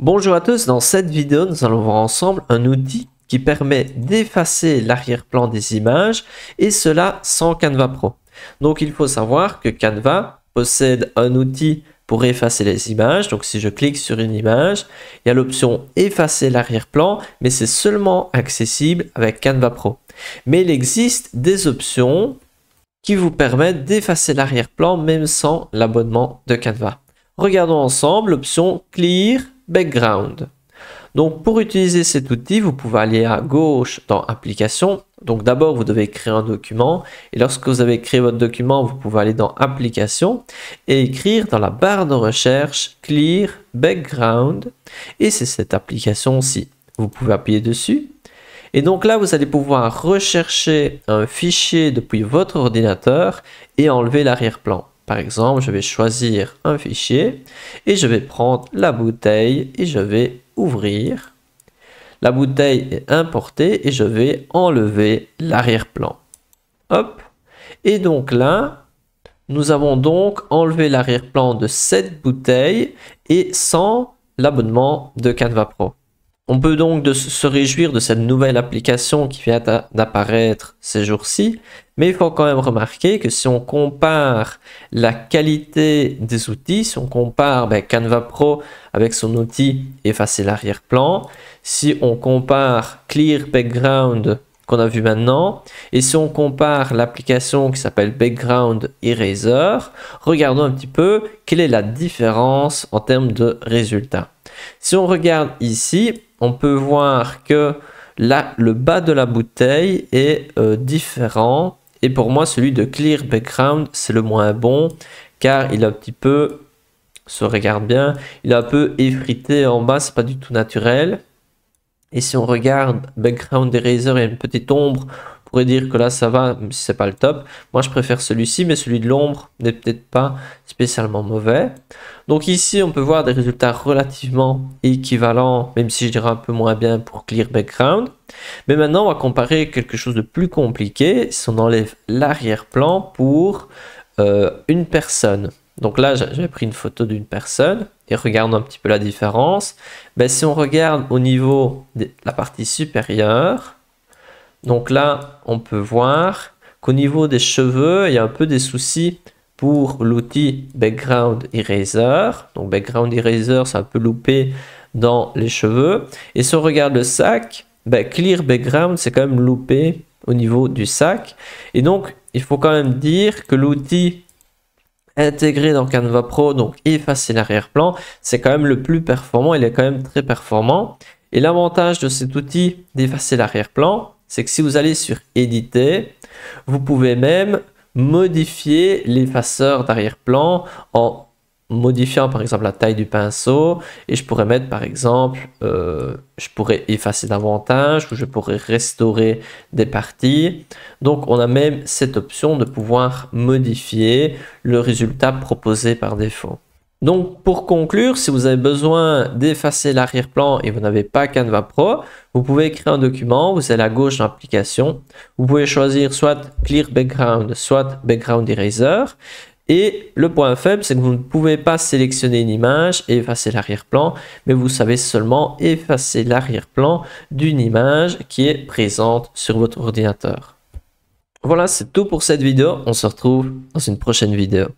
Bonjour à tous, dans cette vidéo nous allons voir ensemble un outil qui permet d'effacer l'arrière-plan des images et cela sans Canva Pro. Donc il faut savoir que Canva possède un outil pour effacer les images. Donc si je clique sur une image, il y a l'option effacer l'arrière-plan mais c'est seulement accessible avec Canva Pro. Mais il existe des options qui vous permettent d'effacer l'arrière-plan même sans l'abonnement de Canva. Regardons ensemble l'option Clear background. Donc pour utiliser cet outil, vous pouvez aller à gauche dans Application. Donc d'abord, vous devez créer un document. Et lorsque vous avez créé votre document, vous pouvez aller dans Application et écrire dans la barre de recherche Clear Background. Et c'est cette application-ci. Vous pouvez appuyer dessus. Et donc là, vous allez pouvoir rechercher un fichier depuis votre ordinateur et enlever l'arrière-plan. Par exemple, je vais choisir un fichier et je vais prendre la bouteille et je vais ouvrir. La bouteille est importée et je vais enlever l'arrière-plan. Hop Et donc là, nous avons donc enlevé l'arrière-plan de cette bouteille et sans l'abonnement de Canva Pro. On peut donc se réjouir de cette nouvelle application qui vient d'apparaître ces jours-ci, mais il faut quand même remarquer que si on compare la qualité des outils, si on compare ben, Canva Pro avec son outil effacer l'arrière-plan, si on compare Clear Background qu'on a vu maintenant, et si on compare l'application qui s'appelle Background Eraser, regardons un petit peu quelle est la différence en termes de résultats. Si on regarde ici, on peut voir que là, le bas de la bouteille est euh, différent. Et pour moi, celui de Clear Background, c'est le moins bon, car il a un petit peu, se regarde bien, il a un peu effrité en bas, c'est pas du tout naturel. Et si on regarde Background Eraser, il y a une petite ombre pourrait dire que là ça va, si c'est pas le top. Moi je préfère celui-ci, mais celui de l'ombre n'est peut-être pas spécialement mauvais. Donc ici on peut voir des résultats relativement équivalents, même si je dirais un peu moins bien pour Clear Background. Mais maintenant on va comparer quelque chose de plus compliqué, si on enlève l'arrière-plan pour euh, une personne. Donc là, j'ai pris une photo d'une personne et regardons un petit peu la différence. Ben, si on regarde au niveau de la partie supérieure, donc là, on peut voir qu'au niveau des cheveux, il y a un peu des soucis pour l'outil Background Eraser. Donc Background Eraser, c'est un peu loupé dans les cheveux. Et si on regarde le sac, ben, Clear Background, c'est quand même loupé au niveau du sac. Et donc, il faut quand même dire que l'outil intégré dans Canva Pro, donc effacer l'arrière-plan, c'est quand même le plus performant, il est quand même très performant. Et l'avantage de cet outil d'effacer l'arrière-plan, c'est que si vous allez sur éditer, vous pouvez même modifier l'effaceur d'arrière-plan en modifiant par exemple la taille du pinceau et je pourrais mettre par exemple euh, je pourrais effacer davantage ou je pourrais restaurer des parties donc on a même cette option de pouvoir modifier le résultat proposé par défaut donc pour conclure, si vous avez besoin d'effacer l'arrière-plan et vous n'avez pas Canva Pro, vous pouvez créer un document, vous allez à gauche dans l'application, vous pouvez choisir soit Clear Background, soit Background Eraser. Et le point faible, c'est que vous ne pouvez pas sélectionner une image et effacer l'arrière-plan, mais vous savez seulement effacer l'arrière-plan d'une image qui est présente sur votre ordinateur. Voilà, c'est tout pour cette vidéo. On se retrouve dans une prochaine vidéo.